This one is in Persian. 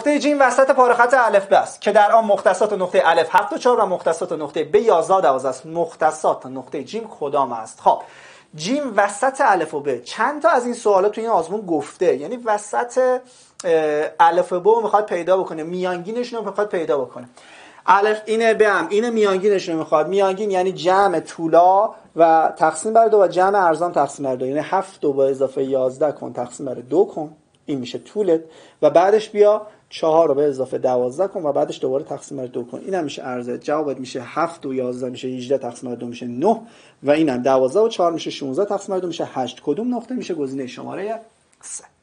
نقطه جیم وسط پارخط الف است که در آن مختصات نقطه الف 7 و 4 و مختصات نقطه ب 11 و 12 است مختصات نقطه جیم کدام است خب جیم وسط الف و ب چند تا از این سوالات تو این آزمون گفته یعنی وسط الف و ب میخواد پیدا بکنه میانگینش رو میخواد پیدا بکنه الف اینه به هم اینه میانگینش رو میخواد میانگین یعنی جمع طولا و تقسیم بر دو و جمع ارزان تقسیم بر دو یعنی هفت دو با اضافه یازده کن تقسیم بر دو کن این میشه طولت و بعدش بیا چهار رو به اضافه دوازده کن و بعدش دوباره تقسیم بر دو کن این هم میشه ارزه جوابت میشه هفت و یازده میشه یجده تقسیم بر دو میشه نه و این هم دوازده و چهار میشه شونزده تقسیم بر دو میشه هشت کدوم نقطه میشه گزینه شماره سه